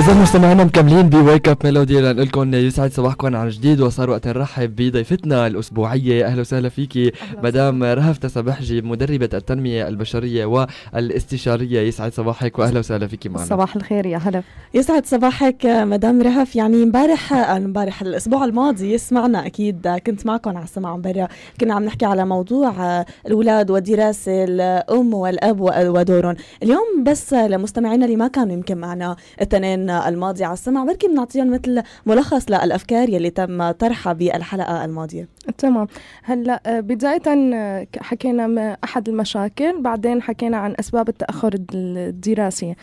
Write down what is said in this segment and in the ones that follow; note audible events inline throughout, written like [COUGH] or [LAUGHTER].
اذا مستمعينا مكملين بويك اب ميلودي لنقول لكم يسعد صباحكم عن جديد وصار وقت نرحب بضيفتنا الاسبوعيه اهلا وسهلا فيكي مدام رهف تسبحجي مدربه التنميه البشريه والاستشاريه يسعد صباحك واهلا وسهلا فيكي معنا صباح الخير يا هلا يسعد صباحك مدام رهف يعني امبارح امبارح الاسبوع الماضي سمعنا اكيد كنت معكم على السمع من برا كنا عم نحكي على موضوع الاولاد والدراسه الام والاب ودورهم اليوم بس لمستمعينا اللي ما كانوا يمكن معنا التنين الماضي الماضية على السمع بركي بنعطيهم مثل ملخص للأفكار يلي تم طرحها بالحلقة الماضية تمام هلا آه، بداية آه، حكينا أحد المشاكل بعدين حكينا عن أسباب التأخر الدراسي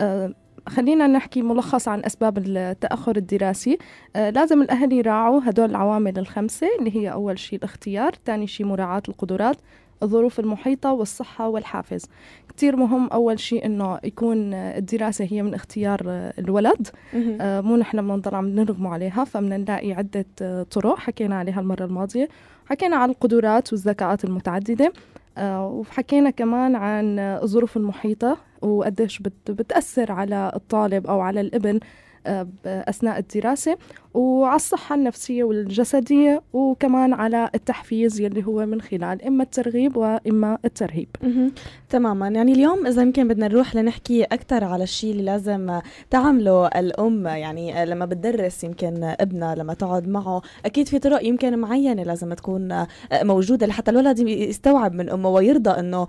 آه، خلينا نحكي ملخص عن أسباب التأخر الدراسي لازم الأهل يراعوا هدول العوامل الخمسة اللي هي أول شيء الاختيار ثاني شيء مراعاة القدرات الظروف المحيطة والصحة والحافز كتير مهم أول شيء أنه يكون الدراسة هي من اختيار الولد آه، مو نحن بنضل عم نرغموا عليها فمن نلاقي عدة طرق حكينا عليها المرة الماضية حكينا عن القدرات والذكاءات المتعددة آه، وحكينا كمان عن الظروف المحيطة وقديش بتأثر على الطالب أو على الابن آه، أثناء الدراسة وعلى الصحة النفسية والجسدية وكمان على التحفيز يلي هو من خلال إما الترغيب وإما الترهيب تماما يعني اليوم إذا يمكن بدنا نروح لنحكي أكثر على الشيء اللي لازم تعمله الأم يعني آه، لما بتدرس يمكن ابنها لما تقعد معه أكيد في طرق يمكن معينة لازم تكون آه، موجودة لحتى الولد يستوعب من أمه ويرضى أنه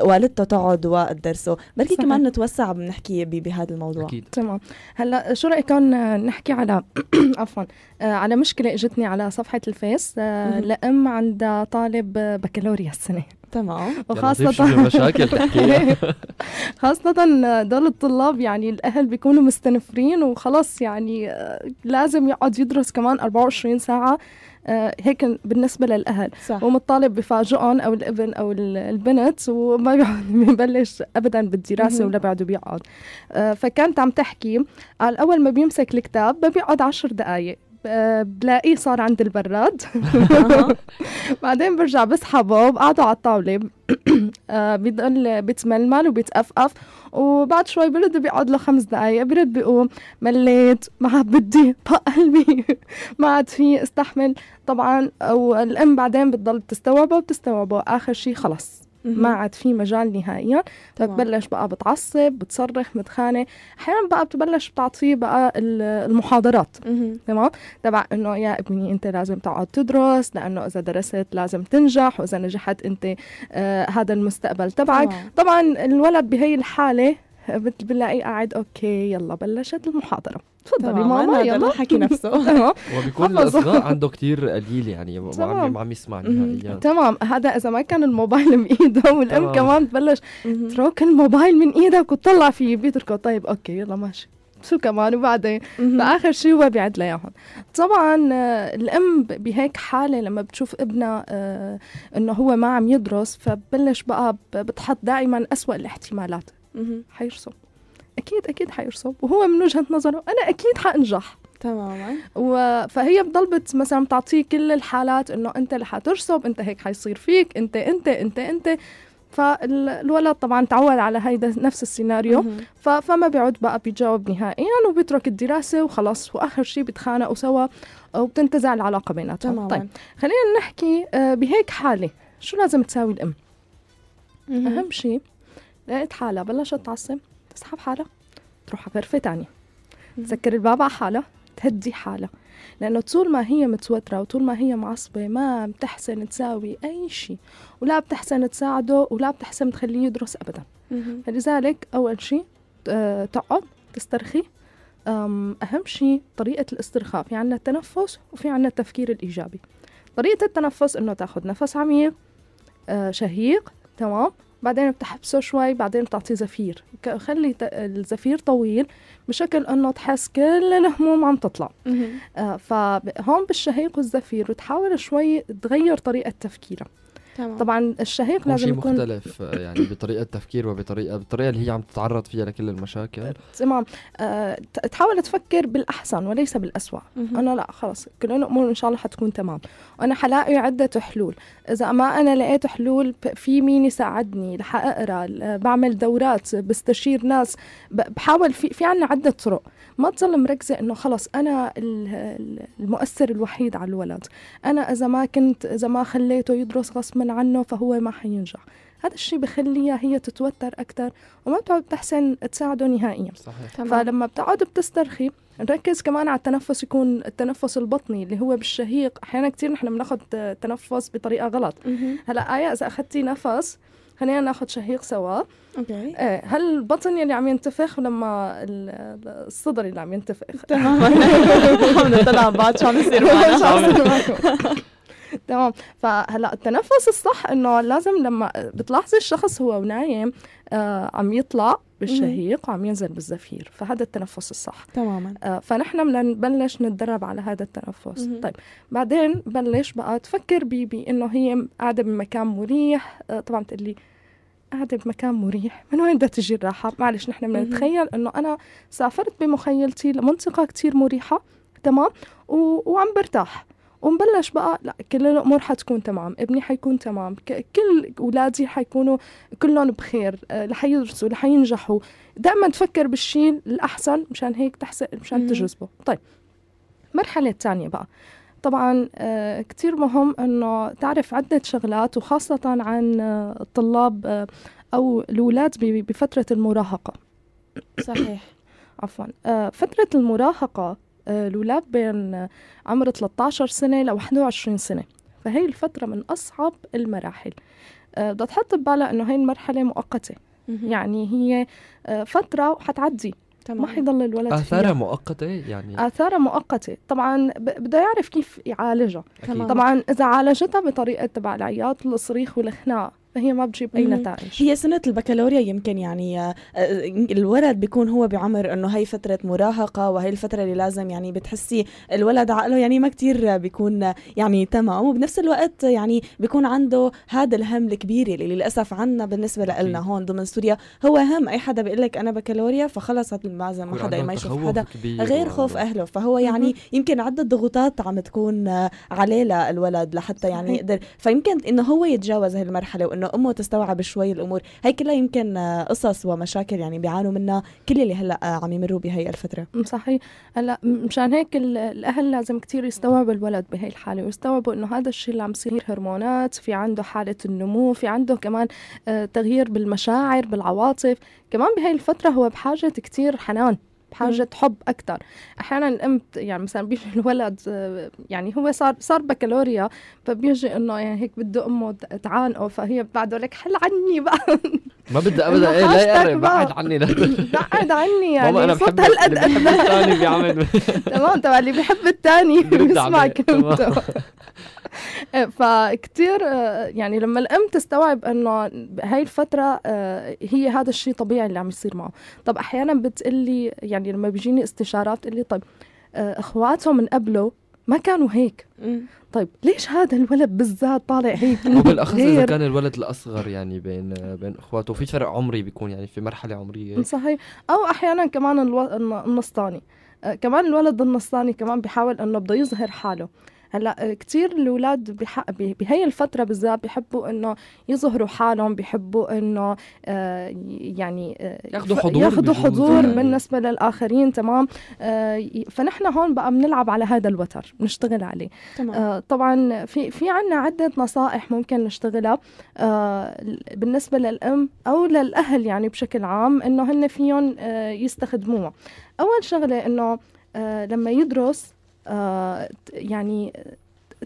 والدته تقعد وتدرسه بركي كمان نتوسع بنحكي بهذا الموضوع أكيد. تمام هلا شو كان نحكي على [CLEARS THROAT] عفوا آه، على مشكله اجتني على صفحه الفيس آه، لام عندها طالب بكالوريا السنه تمام وخاصة مشاكل [LAUGHS] خاصة دول الطلاب يعني الأهل بيكونوا مستنفرين وخلاص يعني آه، لازم يقعد يدرس كمان 24 ساعة آه، هيك بالنسبة للأهل صح. ومطالب بفاجئهم أو الابن أو البنت وما [LAUGHS] ببلش أبدا بالدراسة ولا بعده بيقعد آه، فكانت عم تحكي قال أول ما بيمسك الكتاب ما بيقعد عشر دقايق بلاقيه صار عند البراد [LAUGHS] بعدين برجع بسحبه وبقعده على الطاوله [CLEARS THROAT] آه، بيضل بتململ وبتقفقف وبعد شوي برد بيقعد له خمس دقائق برد بيقوم مليت ما عاد بدي [LAUGHS] طق قلبي [LAUGHS] ما عاد في استحمل طبعا والام بعدين بتضل بتستوعبه وبتستوعبه اخر شيء خلص ما عاد في مجال نهائيا فبتبلش طيب بقى بتعصب بتصرخ متخانق احيانا بقى بتبلش بتعطيه بقى المحاضرات تمام تبع انه يا ابني انت لازم تقعد تدرس لانه اذا درست لازم تنجح واذا نجحت انت آه هذا المستقبل تبعك طبعا الولد بهي الحاله بتلاقيه قاعد اوكي يلا بلشت المحاضره تفضلي ماما يلا حكي نفسه [LAUGHS] [LAUGHS] وبيكون الاصغاء عنده كثير قليل يعني ما عم يسمع نهائيا تمام هذا اذا ما كان الموبايل بايده والام كمان تبلش اترك الموبايل من ايدك وتطلع فيه بيتركه طيب اوكي يلا ماشي شو كمان وبعدين فاخر شيء هو بيعد لياهم طبعا آه، الام بهيك حاله لما بتشوف ابنها آه، انه هو ما عم يدرس فبلش بقى بتحط دائما اسوأ الاحتمالات حيرسم اكيد اكيد حيرسب وهو من وجهه نظره انا اكيد حانجح تماما و... فهي بضلبت مثلا تعطيه كل الحالات انه انت اللي حترسب انت هيك حيصير فيك انت انت انت انت, انت. فالولد طبعا تعود على هيدا نفس السيناريو فما بيعود بقى بيجاوب نهائيا وبيترك الدراسه وخلص واخر شيء بيتخانقوا سوا وبتنتزع العلاقه بيناتهم تماما. طيب خلينا نحكي آه، بهيك حاله شو لازم تساوي الام مهم. اهم شيء لقيت حالها بلشت تعصب تسحب حالها تروح على غرفه ثانيه تسكر الباب على حالها تهدي حالها لانه طول ما هي متوتره وطول ما هي معصبه ما بتحسن تساوي اي شيء ولا بتحسن تساعده ولا بتحسن تخليه يدرس ابدا فلذلك اول شيء آه، تقعد تسترخي اهم شيء طريقه الاسترخاء في عندنا التنفس وفي عندنا التفكير الايجابي طريقه التنفس انه تاخذ نفس عميق آه، شهيق تمام بعدين بتحبسه شوي بعدين بتعطيه زفير خلي الزفير طويل بشكل انه تحس كل الهموم عم تطلع آه فهون بالشهيق والزفير بتحاول شوي تغير طريقه تفكيرك طبعا الشهيق لازم يكون مختلف آه، يعني بطريقه تفكير وبطريقه بالطريقه اللي هي عم تتعرض فيها لكل المشاكل [LAUGHS] تمام آه تحاول تفكر بالاحسن وليس بالاسوء انا لا خلص كل الامور ان شاء الله حتكون تمام وانا حلاقي عده حلول اذا ما انا لقيت حلول في مين يساعدني رح اقرا بعمل دورات بستشير ناس بحاول في في عنا عده طرق ما تظل مركزه انه خلص انا المؤثر الوحيد على الولد انا اذا ما كنت اذا ما خليته يدرس غصبا تعمل عنه فهو ما حينجح هذا الشيء بخليها هي تتوتر اكثر وما بتقعد تحسن تساعده نهائيا صحيح. فلما بتقعد بتسترخي نركز كمان على التنفس يكون التنفس البطني اللي هو بالشهيق احيانا كثير نحن بناخذ تنفس بطريقه غلط هلا ايا اذا اخذتي نفس خلينا ناخذ شهيق سوا اوكي ايه هل البطن يلي عم ينتفخ ولما الصدر اللي عم ينتفخ تمام عم نطلع بعض شو عم يصير معنا [LAUGHS] [LAUGHS] [LAUGHS] تمام فهلا التنفس الصح انه لازم لما بتلاحظي الشخص هو ونايم آه عم يطلع بالشهيق وعم ينزل بالزفير فهذا التنفس الصح تماما آه فنحن بدنا نبلش نتدرب على هذا التنفس مم. طيب بعدين بلش بقى تفكر بيبي انه هي قاعده بمكان مريح آه طبعا تقلي قاعدة بمكان مريح من وين بدها تجي الراحة معلش نحن بنتخيل انه انا سافرت بمخيلتي لمنطقة كتير مريحة تمام و... وعم برتاح ونبلش بقى لا كل الامور حتكون تمام ابني حيكون تمام كل اولادي حيكونوا كلهم بخير آه، رح يدرسوا رح ينجحوا دائما تفكر بالشيء الاحسن مشان هيك تحسن مشان تجذبه طيب المرحله الثانيه بقى طبعا آه، كثير مهم انه تعرف عدة شغلات وخاصة عن آه، الطلاب او الاولاد بفترة المراهقة صحيح [COUGHS] عفوا فترة المراهقة الاولاد آه، بين عمر 13 سنة ل 21 سنة فهي الفترة من أصعب المراحل آه، بدها تحط ببالها إنه هي المرحلة مؤقتة يعني هي آه، فترة وحتعدي تمام. ما حيضل الولد اثارها مؤقته يعني اثارها مؤقته طبعا بده يعرف كيف يعالجها طبعا اذا عالجتها بطريقه تبع العياط الصريخ والخناق فهي ما بتجيب اي نتائج هي سنه البكالوريا يمكن يعني آه، آه، الولد بيكون هو بعمر انه هي فتره مراهقه وهي الفتره اللي لازم يعني بتحسي الولد عقله يعني ما كتير بيكون يعني تمام وبنفس الوقت يعني بيكون عنده هذا الهم الكبير اللي للاسف عنا بالنسبه لنا هون ضمن سوريا هو هم اي حدا بيقول لك انا بكالوريا فخلص هذا ما حدا ما يشوف حدا غير خوف اهله فهو يعني يمكن عده ضغوطات عم تكون عليه للولد لحتى يعني يقدر فيمكن انه هو يتجاوز هالمرحله وانه انه امه تستوعب شوي الامور هي كلها يمكن آه، قصص ومشاكل يعني بيعانوا منها كل اللي هلا آه، عم يمروا بهي الفتره صحيح هلا مشان هيك الاهل لازم كثير يستوعبوا الولد بهي الحاله ويستوعبوا انه هذا الشيء اللي عم يصير هرمونات في عنده حاله النمو في عنده كمان آه، تغيير بالمشاعر بالعواطف كمان بهي الفتره هو بحاجه كثير حنان بحاجه حب اكثر احيانا الام يعني مثلا بيجي الولد آه، يعني هو صار صار بكالوريا فبيجي انه يعني هيك بده امه تعانقه فهي بعده لك حل عني بقى [LAUGHS] ما بدي ابدا ايه لا يقرب بعد عني لا بعد عني يعني ماما انا بحب هالقد بحب الثاني بيعمل [LAUGHS] تمام تبع اللي بحب الثاني بيسمع كلمته [LAUGHS] فكتير يعني لما الام تستوعب انه هاي الفتره آه، هي هذا الشيء طبيعي اللي عم يصير معه طب احيانا بتقلي يعني لما بيجيني استشارات بتقلي طيب آه، اخواتهم من قبله ما كانوا هيك طيب ليش هذا الولد بالذات طالع هيك [LAUGHS] وبالاخص اذا كان الولد الاصغر يعني بين بين اخواته في فرق عمري بيكون يعني في مرحله عمريه صحيح او احيانا كمان الو... النص آه كمان الولد النصطاني كمان بحاول انه بده يظهر حاله هلا آه، كثير الاولاد بهي الفتره بالذات بحبوا انه يظهروا حالهم بحبوا انه آه، يعني آه، ياخذوا حضور ياخذوا حضور بالنسبه للاخرين تمام فنحن هون بقى بنلعب على هذا الوتر بنشتغل عليه تمام. طبعا في في عندنا عده نصائح ممكن نشتغلها بالنسبه للام او للاهل يعني بشكل عام انه هن فيهم يستخدموها اول شغله انه لما يدرس آه، يعني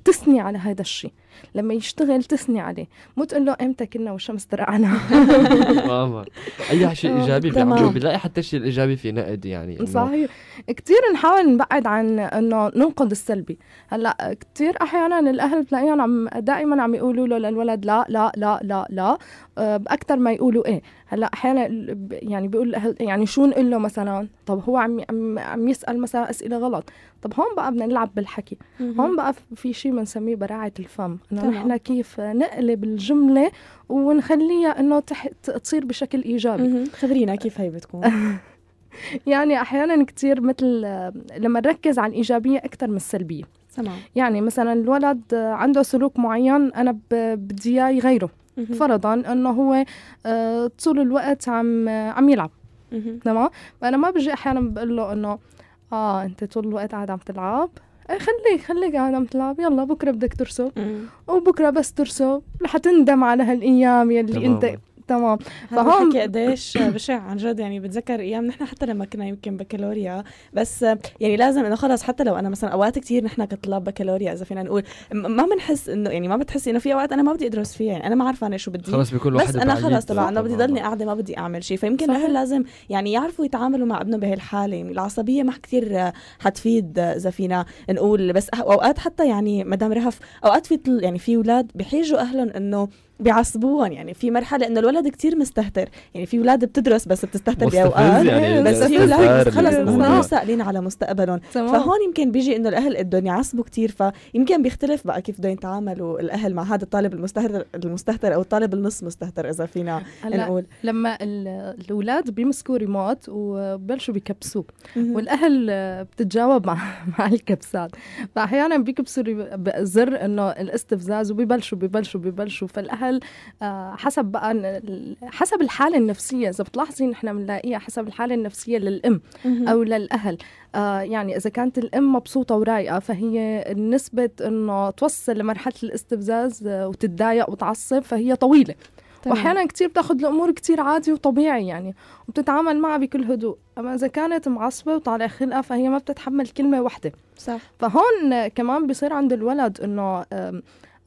تثني على هذا الشيء لما يشتغل تثني عليه مو تقول له امتى كنا والشمس طرقعنا ماما [LAUGHS] اي شيء آه، ايجابي بيعملوا بيلاقي حتى الشيء الايجابي في نقد يعني صحيح كثير نحاول نبعد عن انه ننقد السلبي هلا كثير احيانا الاهل بتلاقيهم عم دائما عم يقولوا له للولد لا لا لا لا لا آه، باكثر ما يقولوا ايه هلا احيانا يعني بيقول الاهل يعني شو نقول له مثلا طب هو عم عم يسال مثلا اسئله غلط طب هون بقى بدنا نلعب بالحكي هون بقى في شيء بنسميه براعه الفم انه نعم. نحن كيف نقلب الجمله ونخليها انه تح... تصير بشكل ايجابي خبرينا كيف هي بتكون [LAUGHS] يعني احيانا كثير مثل لما نركز على الايجابيه اكثر من السلبيه تمام يعني مثلا الولد عنده سلوك معين انا بدي اياه يغيره فرضا انه هو آه، طول الوقت عم عم يلعب تمام فانا ما بجي احيانا بقول له انه اه انت طول الوقت قاعد عم تلعب إيه، خليك خليك عالم تلعب يلا بكره بدك ترسم وبكره بس ترسم رح تندم على هالايام يلي انت تمام فهون قديش بشع عن جد يعني بتذكر ايام نحن حتى لما كنا يمكن بكالوريا بس يعني لازم انه خلص حتى لو انا مثلا اوقات كثير نحن كطلاب بكالوريا اذا فينا نقول ما بنحس انه يعني ما بتحسي انه في اوقات انا ما بدي ادرس فيها يعني انا ما عارفه انا شو بدي خلص بكل بس انا خلص تبع انا بدي ضلني قاعده ما بدي اعمل شيء فيمكن الاهل لازم يعني يعرفوا يتعاملوا مع ابنه بهالحاله يعني العصبيه ما كثير حتفيد اذا فينا نقول بس أه- اوقات حتى يعني مدام رهف اوقات في يعني في اولاد بحيجوا اهلهم انه بيعصبوهم يعني في مرحله انه الولد كتير مستهتر يعني في اولاد بتدرس بس بتستهتر باوقات يعني بس في اولاد خلص ما سائلين على مستقبلهم فهون يمكن بيجي انه الاهل بدهم يعصبوا كتير فيمكن بيختلف بقى كيف بدهم يتعاملوا الاهل مع هذا الطالب المستهتر المستهتر او الطالب النص مستهتر اذا فينا نقول لما الاولاد بيمسكوا ريموت وبلشوا بيكبسوه والاهل بتتجاوب مع [LAUGHS] مع الكبسات فاحيانا بيكبسوا زر انه الاستفزاز وبيبلشوا بيبلشوا بيبلشوا فالاهل العمل آه، حسب بقى حسب الحاله النفسيه اذا بتلاحظي نحن بنلاقيها حسب الحاله النفسيه للام او للاهل آه، يعني اذا كانت الام مبسوطه ورايقه فهي نسبه انه توصل لمرحله الاستفزاز آه، وتتضايق وتعصب فهي طويله طيب. واحيانا كثير بتاخذ الامور كثير عادي وطبيعي يعني وبتتعامل معها بكل هدوء اما اذا كانت معصبه وطالع خلقها فهي ما بتتحمل كلمه واحده صح فهون كمان بصير عند الولد انه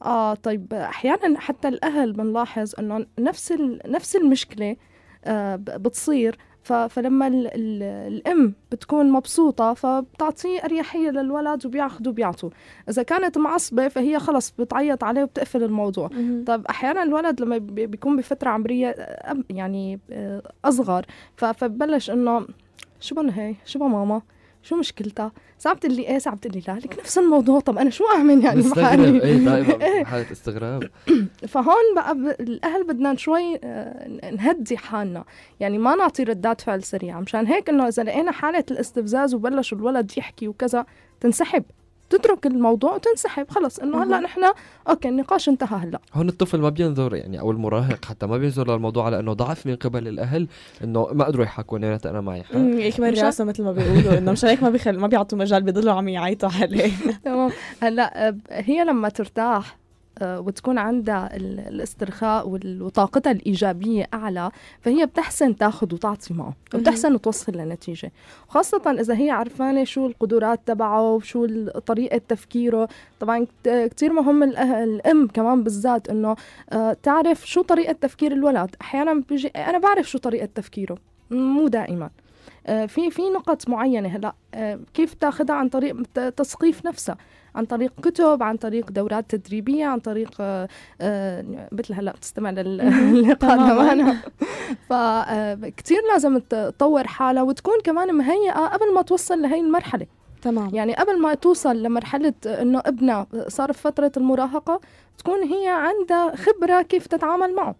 اه طيب احيانا حتى الاهل بنلاحظ انه نفس نفس المشكله آه بتصير فلما الام بتكون مبسوطه فبتعطي اريحيه للولد وبياخذوا بيعطوا اذا كانت معصبه فهي خلص بتعيط عليه وبتقفل الموضوع طب احيانا الولد لما بيكون بفتره عمريه يعني آه، اصغر فبلش انه شو بنهي هي شو ماما شو مشكلتها؟ تقول لي ايه تقول لي لا لك نفس الموضوع طب انا شو اعمل يعني بحالي ايه دائما طيب، [LAUGHS] إيه. حالة استغراب [CLEARS THROAT] فهون بقى ب... الاهل بدنا شوي آه، نهدي حالنا يعني ما نعطي ردات فعل سريعه مشان هيك انه اذا لقينا حاله الاستفزاز وبلش الولد يحكي وكذا تنسحب تترك الموضوع وتنسحب خلص انه هلا نحن اوكي النقاش انتهى هلا هون الطفل ما بينظر يعني او المراهق حتى ما بينظر للموضوع على انه ضعف من قبل الاهل انه ما قدروا يحكوا نيرات انا معي حق يكبر راسه مثل ما بيقولوا انه مشان هيك ما بيخل ما بيعطوا مجال بيضلوا عم يعيطوا عليه [LAUGHS] تمام هلا هي لما ترتاح وتكون عندها الاسترخاء وطاقتها الإيجابية أعلى فهي بتحسن تاخد وتعطي معه وبتحسن توصل لنتيجة خاصة إذا هي عرفانة شو القدرات تبعه وشو طريقة تفكيره طبعا كتير مهم الأم كمان بالذات إنه آه، تعرف شو طريقة تفكير الولد أحيانا بيجي أنا بعرف شو طريقة تفكيره مو دائما آه، في في نقط معينه هلا آه، كيف تاخذها عن طريق تثقيف نفسها عن طريق كتب عن طريق دورات تدريبيه عن طريق آه، آه، مثل هلا بتستمع للقاء معنا فكتير آه، لازم تطور حالها وتكون كمان مهيئه قبل ما توصل لهي المرحله تمام يعني قبل ما توصل لمرحله انه ابنها صار في فتره المراهقه تكون هي عندها خبره كيف تتعامل معه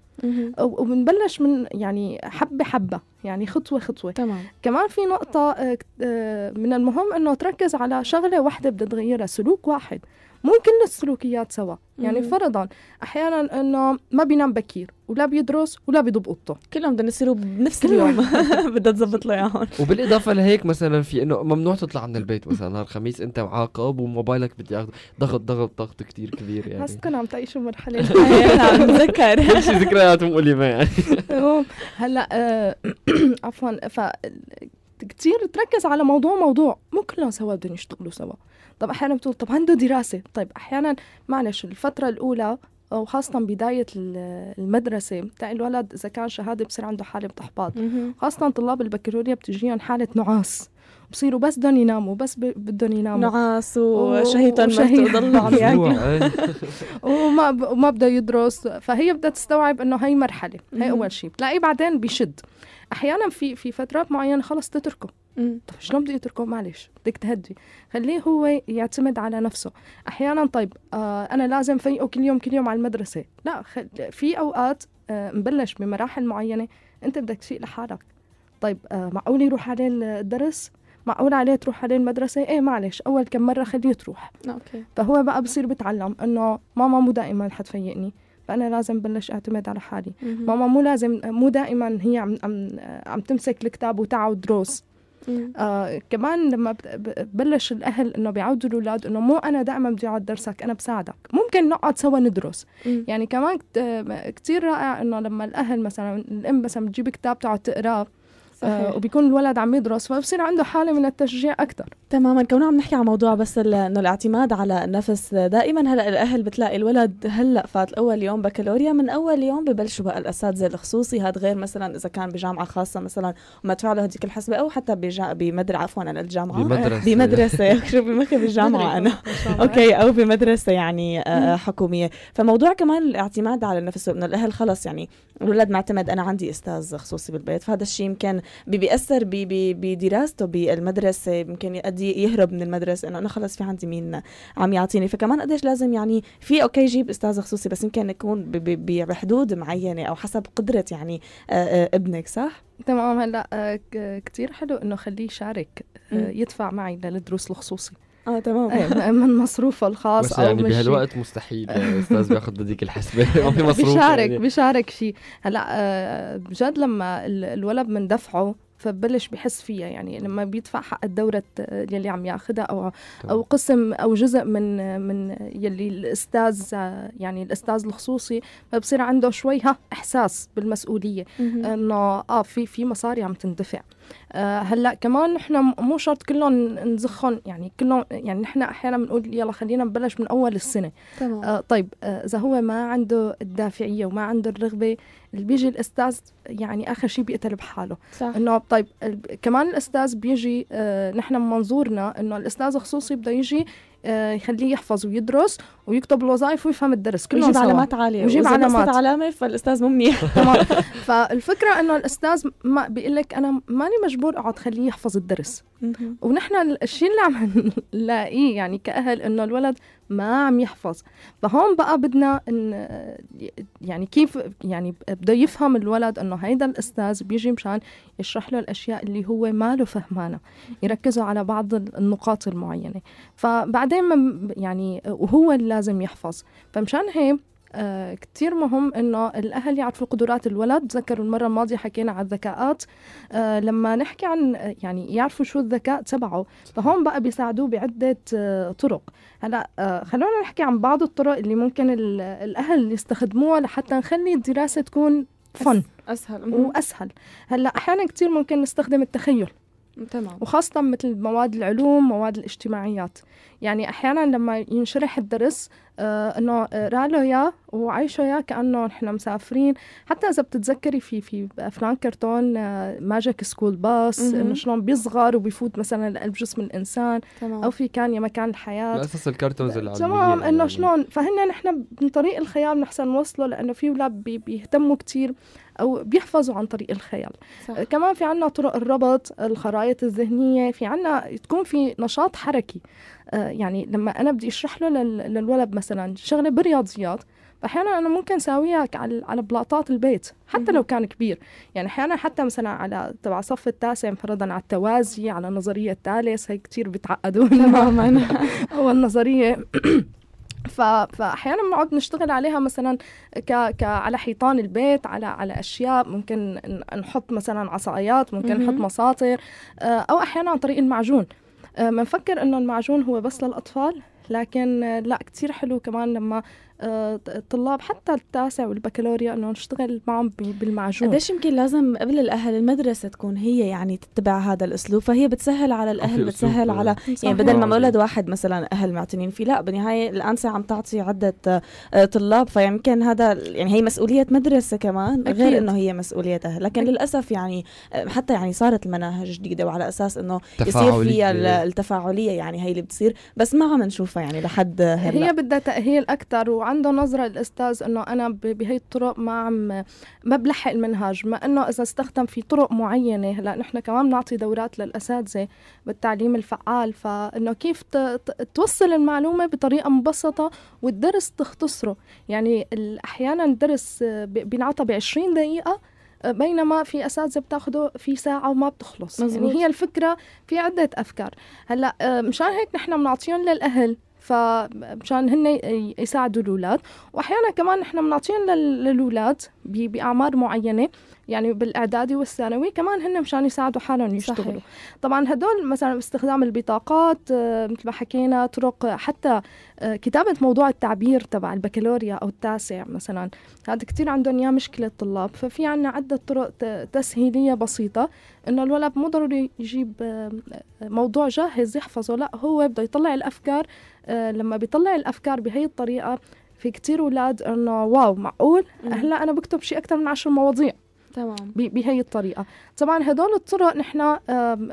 وبنبلش من يعني حبه حبه يعني خطوه خطوه تمام. كمان في نقطه آه، آه، من المهم انه تركز على شغله واحده بدها تغيرها سلوك واحد مو كل السلوكيات سوا يعني مم. فرضا احيانا انه ما بينام بكير ولا بيدرس ولا بيضب اوضته كلهم بدنا يصيروا بنفس اليوم [LAUGHS] بدها تظبط له اياهم وبالاضافه لهيك مثلا في انه ممنوع تطلع من البيت مثلا نهار الخميس انت معاقب وموبايلك بدي اخذ ضغط ضغط ضغط كثير كبير يعني كنا عم تعيشوا مرحله [LAUGHS] إيه، عم بتذكر كل شيء ذكريات مؤلمه يعني [LAUGHS] هلا آه، [CLEARS THROAT] عفوا ف كتير تركز على موضوع موضوع مو كلهم سوا بدهم يشتغلوا سوا طب احيانا بتقول طب عنده دراسه طيب احيانا معلش الفتره الاولى وخاصة بداية المدرسة تاع الولد إذا كان شهادة بصير عنده حالة بتحباط خاصة طلاب البكالوريا بتجيهم حالة نعاس بصيروا بس بدهم يناموا بس بدهم يناموا نعاس وشهيطا ما بتضل [LAUGHS] يعني. إيه. [LAUGHS] وما ب... وما بده يدرس فهي بدها تستوعب انه هي مرحله هي اول شيء بتلاقيه بعدين بشد احيانا في في فترات معينه خلاص تتركه طب شلون بدي اتركه معلش بدك تهدي خليه هو يعتمد على نفسه احيانا طيب آه انا لازم فيقه كل يوم كل يوم على المدرسه لا خل... في اوقات آه مبلش بمراحل معينه انت بدك تفيق لحالك طيب آه معقول يروح عليه الدرس معقول عليه تروح عليه المدرسه ايه معلش اول كم مره خليه تروح اوكي فهو بقى بصير بتعلم انه ماما مو دائما حتفيقني فانا لازم بلش اعتمد على حالي مم. ماما مو لازم مو دائما هي عم عم, عم تمسك الكتاب وتعود دروس آه كمان لما بلش الاهل انه بيعودوا الاولاد انه مو انا دائما بدي اقعد درسك انا بساعدك ممكن نقعد سوا ندرس مم. يعني كمان كتير رائع انه لما الاهل مثلا الام مثلا بتجيب كتاب تقعد تقراه صحيح. آه، وبيكون الولد عم يدرس فبصير عنده حاله من التشجيع اكثر تماما كونه عم نحكي عن موضوع بس انه الاعتماد على النفس دائما هلا الاهل بتلاقي الولد هلا فات اول يوم بكالوريا من اول يوم ببلشوا بقى الاساتذه الخصوصي هذا غير مثلا اذا كان بجامعه خاصه مثلا ومدفوع له هذيك الحسبه او حتى بمدرسه عفوا انا الجامعه بمدرسه بمدرسه [LAUGHS] شو بمخي بالجامعه انا اوكي او بمدرسه يعني آه، حكوميه فموضوع كمان الاعتماد على النفس انه الاهل خلص يعني الولد معتمد انا عندي استاذ خصوصي بالبيت فهذا الشيء يمكن بيأثر بدراسته بالمدرسه يمكن قد يهرب من المدرسه انه انا خلص في عندي مين عم يعطيني فكمان قديش لازم يعني في اوكي جيب استاذ خصوصي بس يمكن يكون بحدود معينه او حسب قدره يعني آه، آه، ابنك صح؟ تمام هلا آه، كثير حلو انه خليه يشارك يدفع معي للدروس الخصوصي اه تمام إيه، من مصروفه الخاص بس يعني بهالوقت مستحيل الاستاذ يعني بياخذ بديك الحسبه [LAUGHS] ما في [LAUGHS] مصروف بيشارك يعني. بيشارك شيء هلا آه، بجد لما الولد من دفعه فبلش بحس فيها يعني لما بيدفع حق الدورة يلي عم ياخذها او او قسم او جزء من من يلي الاستاذ يعني الاستاذ الخصوصي فبصير عنده شوي ها احساس بالمسؤوليه انه اه في في مصاري عم تندفع آه، هلا كمان نحن مو شرط كلهم نزخهم يعني كلهم يعني نحن احيانا بنقول يلا خلينا نبلش من اول السنه تمام. آه طيب آه، اذا آه هو ما عنده الدافعيه وما عنده الرغبه اللي بيجي الاستاذ يعني اخر شيء بيقتل بحاله صح. انه طيب كمان الاستاذ بيجي آه نحن منظورنا انه الاستاذ خصوصي بده يجي آه، يخليه يحفظ ويدرس ويكتب الوظائف ويفهم الدرس كله ويجيب علامات عاليه ويجيب علامات علامه فالاستاذ مو منيح [LAUGHS] [LAUGHS] فالفكره انه الاستاذ ما بيقول لك انا ماني مجبور اقعد خليه يحفظ الدرس ونحن الشيء اللي عم نلاقيه يعني كأهل إنه الولد ما عم يحفظ فهون بقى بدنا إن يعني كيف يعني بده يفهم الولد إنه هيدا الأستاذ بيجي مشان يشرح له الأشياء اللي هو ما له فهمانة يركزوا على بعض النقاط المعينة فبعدين يعني وهو اللي لازم يحفظ فمشان هيك كثير آه، كتير مهم انه الاهل يعرفوا قدرات الولد تذكروا المره الماضيه حكينا عن الذكاءات آه، لما نحكي عن يعني يعرفوا شو الذكاء تبعه فهون بقى بيساعدوه بعده آه، طرق هلا خلونا نحكي عن بعض الطرق اللي ممكن الاهل يستخدموها لحتى نخلي الدراسه تكون فن اسهل واسهل هلا احيانا كثير ممكن نستخدم التخيل تمام وخاصة مثل مواد العلوم مواد الاجتماعيات يعني أحيانا لما ينشرح الدرس آه، انه رالوا اياه وعيشه اياه كانه نحن مسافرين حتى اذا بتتذكري في في افلام كرتون ماجيك سكول باص انه شلون بيصغر وبيفوت مثلا لقلب جسم الانسان تمام. او في كان يا مكان الحياه قصص الكرتونز العالميه تمام يعني انه يعني. شلون فهن نحن من طريق الخيال بنحسن نوصله لانه في اولاد بيهتموا كثير او بيحفظوا عن طريق الخيال صح. آه، كمان في عنا طرق الربط الخرائط الذهنيه في عنا تكون في نشاط حركي آه، يعني لما انا بدي اشرح له للولد مثلا شغله بالرياضيات فاحيانا انا ممكن ساويها على على بلاطات البيت حتى لو كان كبير يعني احيانا حتى مثلا على تبع صف التاسع فرضا على التوازي على النظريه الثالث هي كثير بتعقدوا [LAUGHS] [LAUGHS] تماما هو النظريه [CLEARS THROAT] فاحيانا بنقعد نشتغل عليها مثلا ك... ك على حيطان البيت على على اشياء ممكن نحط مثلا عصايات ممكن نحط مساطر آه، او احيانا عن طريق المعجون بنفكر آه، انه المعجون هو بس للاطفال لكن آه، لا كتير حلو كمان لما الطلاب حتى التاسع والبكالوريا انه نشتغل معهم بالمعجون قديش يمكن لازم قبل الاهل المدرسه تكون هي يعني تتبع هذا الاسلوب فهي بتسهل على الاهل بتسهل آه. على يعني بدل ما مولد آه. واحد مثلا اهل معتنين فيه لا بالنهايه الانسه عم تعطي عده آه، طلاب فيمكن هذا يعني هي مسؤوليه مدرسه كمان أكيد. غير انه هي مسؤوليه اهل لكن أكيد. للاسف يعني حتى يعني صارت المناهج جديده وعلى اساس انه يصير فيها التفاعليه يعني هي اللي بتصير بس ما عم نشوفها يعني لحد هلا هي بدها تاهيل اكثر وعنده نظره الاستاذ انه انا بهي الطرق ما عم ما بلحق المنهج ما انه اذا استخدم في طرق معينه هلا نحن كمان بنعطي دورات للاساتذه بالتعليم الفعال فانه كيف توصل المعلومه بطريقه مبسطه والدرس تختصره يعني احيانا الدرس بينعطى ب 20 دقيقه بينما في اساتذه بتاخده في ساعه وما بتخلص مزبوط. يعني هي الفكره في عده افكار هلا آه، مشان هيك نحن بنعطيهم للاهل فمشان هن يساعدوا الاولاد واحيانا كمان نحن بنعطيهم للاولاد باعمار معينه يعني بالاعدادي والثانوي كمان هن مشان يساعدوا حالهم يشتغلوا صحيح. طبعا هدول مثلا استخدام البطاقات آه، مثل ما حكينا طرق آه، حتى آه، كتابه موضوع التعبير تبع البكالوريا او التاسع مثلا هذا كثير عندهم اياه مشكله الطلاب ففي عندنا عده طرق تسهيليه بسيطه انه الولد مو ضروري يجيب موضوع جاهز يحفظه لا هو بده يطلع الافكار لما بيطلع الافكار بهي الطريقه في كتير اولاد انه واو معقول هلا انا بكتب شيء اكثر من عشر مواضيع تمام بهي الطريقه طبعا هدول الطرق نحن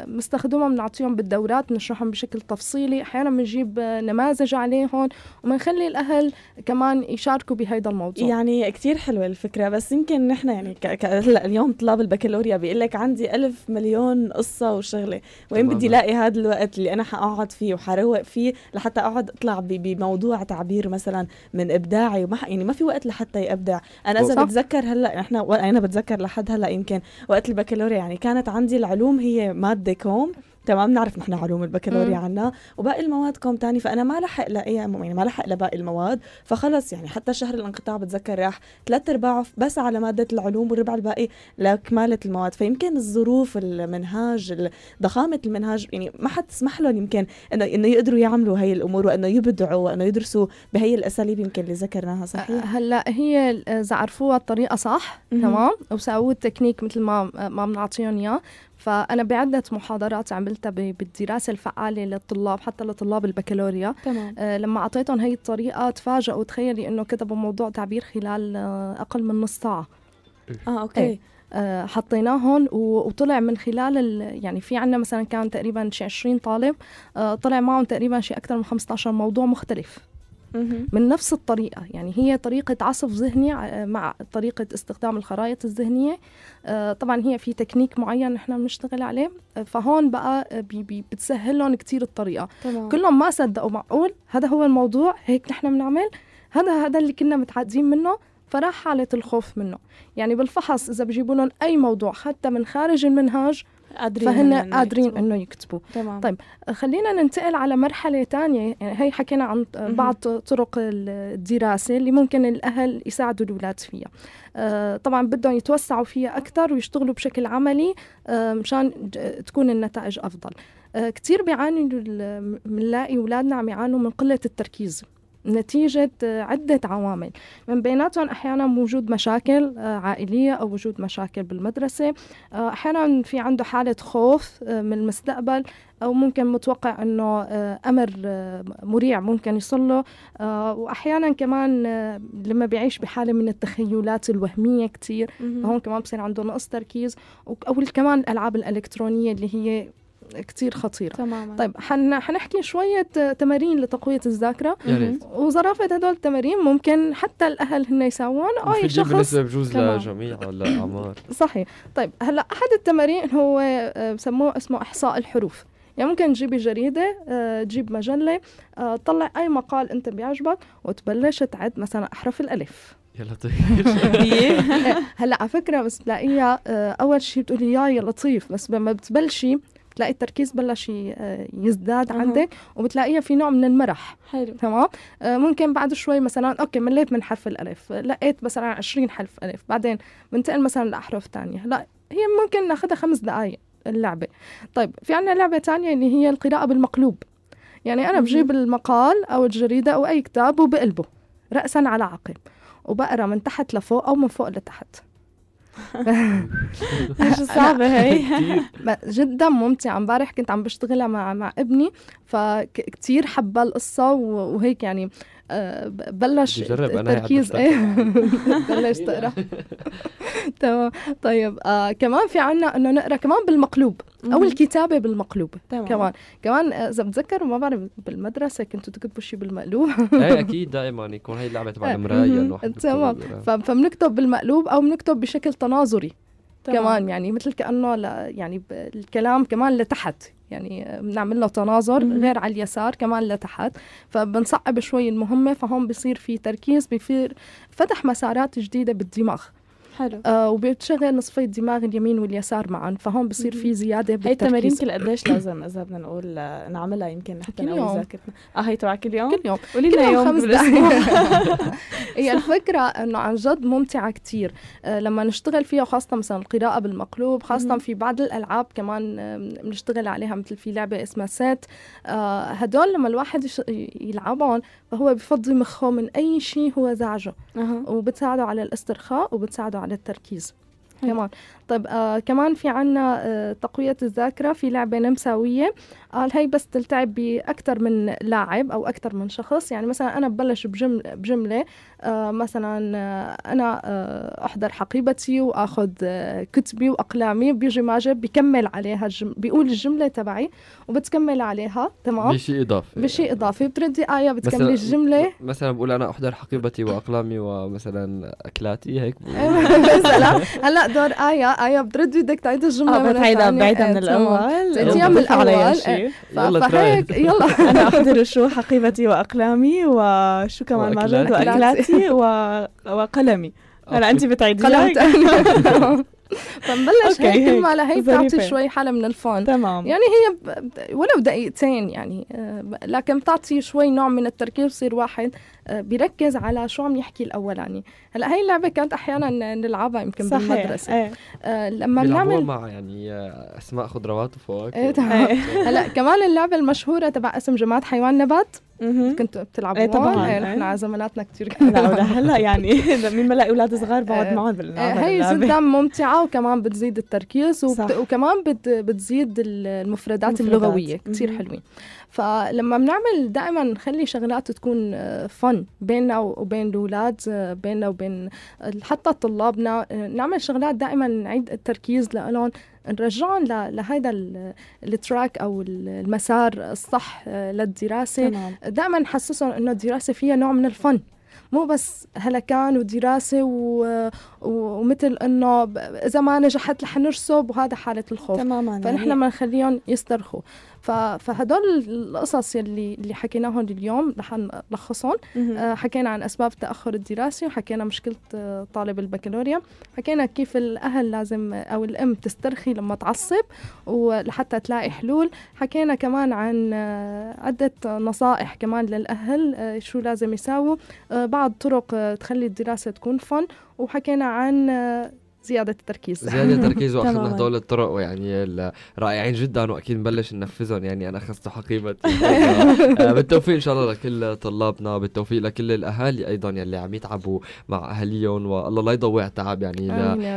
بنستخدمهم آه، بنعطيهم بالدورات بنشرحهم بشكل تفصيلي احيانا بنجيب آه، نماذج عليهم وبنخلي الاهل كمان يشاركوا بهذا الموضوع يعني كثير حلوه الفكره بس يمكن نحن يعني هلا اليوم طلاب البكالوريا بيقول لك عندي ألف مليون قصه وشغله وين بدي الاقي هذا الوقت اللي انا حاقعد فيه وحروق فيه لحتى اقعد اطلع بموضوع تعبير مثلا من ابداعي وما يعني ما في وقت لحتى يبدع انا اذا بتذكر هلا نحن انا بتذكر لحد هلا يمكن وقت البكالوريا يعني كانت عندي العلوم هي مادة كوم تمام نعرف نحن علوم البكالوريا عنا وباقي المواد كوم تاني فانا ما لحق لاي يعني ما لحق لباقي المواد فخلص يعني حتى شهر الانقطاع بتذكر راح ثلاث ارباعه بس على ماده العلوم والربع الباقي لكماله المواد فيمكن الظروف المنهاج ضخامه المنهاج يعني ما حتسمح لهم يمكن انه انه يقدروا يعملوا هي الامور وانه يبدعوا وانه يدرسوا بهي الاساليب يمكن اللي ذكرناها صحيح أه، هلا هي اذا عرفوها الطريقه صح تمام وساووا التكنيك مثل ما ما بنعطيهم اياه فانا بعده محاضرات عملتها بالدراسه الفعاله للطلاب حتى لطلاب البكالوريا تمام. آه لما اعطيتهم هي الطريقه تفاجئوا تخيلي انه كتبوا موضوع تعبير خلال آه اقل من نص ساعه اه اوكي ايه. آه حطيناهم وطلع من خلال ال... يعني في عندنا مثلا كان تقريبا شي 20 طالب آه طلع معهم تقريبا شي اكثر من 15 موضوع مختلف من نفس الطريقة يعني هي طريقة عصف ذهني آه، مع طريقة استخدام الخرائط الذهنية آه، طبعا هي في تكنيك معين نحن بنشتغل عليه فهون بقى آه، بي بي بتسهل لهم كثير الطريقة طبعا. كلهم ما صدقوا معقول هذا هو الموضوع هيك نحن بنعمل هذا هذا اللي كنا متعادين منه فراح حالة الخوف منه يعني بالفحص إذا بجيبوا لهم أي موضوع حتى من خارج المنهاج قادرين فهن قادرين انه يكتبوا تمام. طيب خلينا ننتقل على مرحله ثانيه يعني هي حكينا عن بعض طرق الدراسه اللي ممكن الاهل يساعدوا الاولاد فيها آه طبعا بدهم يتوسعوا فيها اكثر ويشتغلوا بشكل عملي آه مشان تكون النتائج افضل آه كثير بيعانوا بنلاقي اولادنا عم يعانوا من قله التركيز نتيجة آه، عدة عوامل من بيناتهم أحيانا وجود مشاكل آه، عائلية أو وجود مشاكل بالمدرسة آه، أحيانا في عنده حالة خوف من المستقبل أو ممكن متوقع أنه أمر مريع ممكن يصل له وأحيانا كمان لما بيعيش بحالة من التخيلات الوهمية كتير هون كمان بصير عنده نقص تركيز أو كمان الألعاب الإلكترونية اللي هي كتير خطيره تماما طيب حن... حنحكي شويه تمارين لتقويه الذاكره وزرافه هدول التمارين ممكن حتى الاهل هن يساوون او اي شخص بالنسبه بجوز لجميع الاعمار [COUGHS] صحيح طيب هلا احد التمارين هو آه، بسموه اسمه احصاء الحروف يعني ممكن تجيبي جريدة آه، تجيب مجلة آه، تطلع أي مقال أنت بيعجبك وتبلش تعد مثلا أحرف الألف يا لطيف [LAUGHS] [LAUGHS] هلا على فكره بس بتلاقيها اول شيء بتقولي يا يا لطيف بس لما بتبلشي بتلاقي التركيز بلش آه، يزداد أه. عندك وبتلاقيها في نوع من المرح حلو تمام آه، ممكن بعد شوي مثلا اوكي مليت من حرف الالف لقيت مثلا 20 حرف الف بعدين بنتقل مثلا لاحرف ثانيه لا هي ممكن ناخذها خمس دقائق اللعبه طيب في عنا لعبه ثانيه اللي هي القراءه بالمقلوب يعني انا بجيب المقال او الجريده او اي كتاب وبقلبه راسا على عقب وبقرا من تحت لفوق او من فوق لتحت [LAUGHS] مش صعبة هي [LAUGHS] جدا ممتعة امبارح كنت عم بشتغلها مع مع ابني فكتير حبها القصة وهيك يعني بلش التركيز [LAUGHS] بلش تقرا [LAUGHS] تمام طيب آه كمان في عنا انه نقرا كمان بالمقلوب او الكتابه بالمقلوب تمام. كمان كمان آه، اذا بتذكر ما بعرف بالمدرسه كنتوا تكتبوا شيء بالمقلوب ايه [LAUGHS] اكيد دائما يكون هي اللعبه تبع إيه. المرايه تمام فبنكتب بالمقلوب او بنكتب بشكل تناظري طبعا. كمان يعني مثل كانه ل... يعني الكلام كمان لتحت يعني بنعمل له تناظر غير على اليسار كمان لتحت فبنصعب شوي المهمه فهون بصير في تركيز بصير فتح مسارات جديده بالدماغ حلو آه وبتشغل نصفي الدماغ اليمين واليسار معا فهون بصير في زياده بالتركيز هي التمارين كل قديش لازم اذا بدنا نقول آه، نعملها يمكن كل يوم ذاكرتنا اه هي تبع كل يوم كل يوم قولي لنا يوم, خمس دقائق [LAUGHS] هي الفكره انه عن جد ممتعه كثير آه لما نشتغل فيها خاصة مثلا القراءه بالمقلوب خاصه في بعض الالعاب كمان آه، بنشتغل عليها مثل في لعبه اسمها سات آه هدول لما الواحد يلعبهم فهو بفضي مخه من اي شيء هو زعجه أه. وبتساعده على الاسترخاء وبتساعده على التركيز تمام طيب آه كمان في عنا آه تقوية الذاكرة في لعبة نمساوية آه هاي بس تلتعب بأكثر من لاعب أو أكثر من شخص يعني مثلا أنا ببلش بجمل بجملة آه مثلا آه أنا آه أحضر حقيبتي وأخذ آه كتبي وأقلامي بيجي ماجد بيكمل عليها الجم... بيقول الجملة تبعي وبتكمل عليها تمام بشيء إضافي بشيء إضافي بتردي آية بتكملي الجملة مثلا بقول أنا أحضر حقيبتي وأقلامي ومثلا أكلاتي هيك [LAUGHS] هلا دور آية آية بترد بدك تعيد الجملة آه بعيدة بعيدا من إيه، الأول بدي أعمل علي إيه، فهيك يلا [LAUGHS] أنا أحضر شو حقيبتي وأقلامي وشو كمان ماجد وأكلاتي وقلمي هلا أنت بتعيديها [LAUGHS] [LAUGHS] فنبلش هيك كل ما على هي بتعطي شوي حالة من الفون تمام يعني هي ب... ولو دقيقتين يعني آه، لكن بتعطي شوي نوع من التركيز بصير واحد آه، بيركز على شو عم يحكي الاولاني يعني. هلا هي اللعبه كانت احيانا نلعبها يمكن صحيح. بالمدرسه ايه. آه لما بنعمل مع يعني آه، اسماء خضروات وفواكه ايه هلا كمان اللعبه المشهوره تبع اسم جماعه حيوان نبات كنتوا بتلعبوا ايه طبعا نحن على زماناتنا كثير كنا هلا يعني مين ما لاقي اولاد صغار بقعد إيه. معهم باللعب إيه، هي جدا ممتعه وكمان بتزيد التركيز وكمان بتزيد المفردات. اللغويه كثير حلوين فلما بنعمل دائما نخلي شغلات تكون فن آه، آه، بيننا وبين الاولاد بيننا وبين حتى طلابنا آه، نعمل شغلات دائما نعيد التركيز لهم نرجعهم لهذا التراك او المسار الصح للدراسه دائما نحسسهم انه الدراسه فيها نوع من الفن مو بس هلكان ودراسه و... ومثل انه اذا ما نجحت رح نرسب وهذا حاله الخوف تماما فنحن يعني ما نخليهم يسترخوا فهدول القصص يلي اللي حكيناهم اليوم رح نلخصهم آه، حكينا عن اسباب التاخر الدراسي وحكينا مشكله آه، طالب البكالوريا حكينا كيف الاهل لازم او الام تسترخي لما تعصب ولحتى تلاقي حلول حكينا كمان عن آه، عده نصائح كمان للاهل شو لازم يساووا بعض طرق تخلي الدراسه تكون فن وحكينا عن زياده التركيز زياده [LAUGHS] التركيز واخذنا هدول الطرق ويعني رائعين جدا واكيد نبلش ننفذهم يعني انا اخذت حقيبه [LAUGHS] آه، بالتوفيق ان شاء الله لكل طلابنا بالتوفيق لكل الاهالي ايضا يلي عم يتعبوا مع اهاليهم والله لا يضوع التعب يعني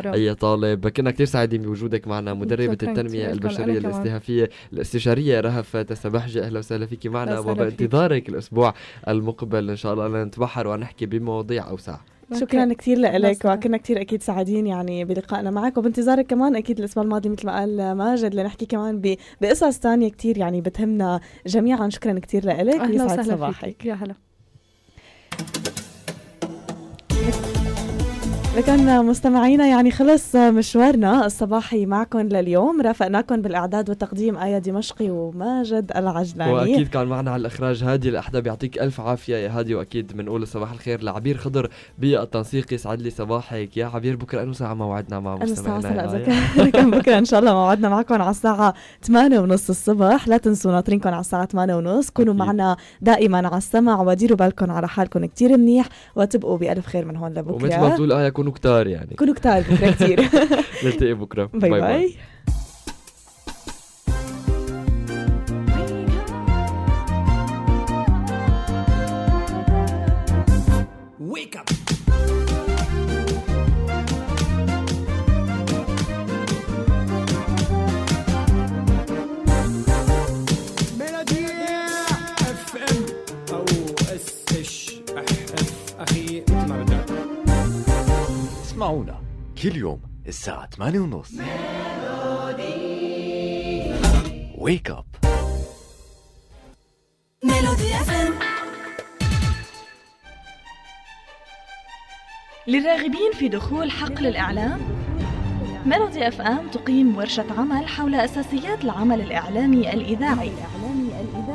لاي طالب كنا كثير سعيدين بوجودك معنا مدربه التنميه البشريه الاستهافيه الاستشاريه رهف تسبحجي اهلا وسهلا فيك معنا وبانتظارك الاسبوع المقبل ان شاء الله نتبحر ونحكي بمواضيع اوسع شكرا كثير لك وكنا كثير اكيد سعيدين يعني بلقائنا معك وبانتظارك كمان اكيد الاسبوع الماضي مثل ما قال ماجد لنحكي كمان بقصص ثانيه كثير يعني بتهمنا جميعا شكرا كثير لك يسعد صباحك يا هلا لكن مستمعينا يعني خلص مشوارنا الصباحي معكم لليوم رافقناكم بالإعداد والتقديم آية دمشقي وماجد العجلاني وأكيد كان معنا على الإخراج هادي الأحدى بيعطيك ألف عافية يا هادي وأكيد بنقول صباح الخير لعبير خضر بالتنسيق يسعد لي صباحك يا عبير بكرة أنو ساعة موعدنا مع مستمعينا [LAUGHS] كان بكرة إن شاء الله موعدنا معكم على الساعة 8 ونص الصبح لا تنسوا ناطرينكم على الساعة 8 ونص كونوا معنا دائما على السمع وديروا بالكم على حالكم كثير منيح وتبقوا بألف خير من هون لبكرة ومثل ما بتقول آية تكونوا كتار يعني كونوا كتار بكره كثير [LAUGHS] نلتقي بكره [LAUGHS] باي باي, باي. Wake up! كل يوم الساعة 8 ونص ويك اب ميلودي اف ام للراغبين في دخول حقل الإعلام ميلودي اف ام تقيم ورشة عمل حول أساسيات العمل الإعلامي الإذاعي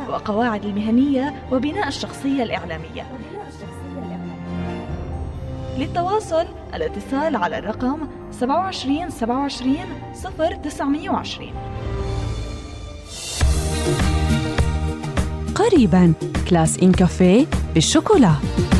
وقواعد المهنية وبناء الشخصية الإعلامية للتواصل الاتصال على الرقم 27 27 0 920 قريبا كلاس إن كافيه بالشوكولا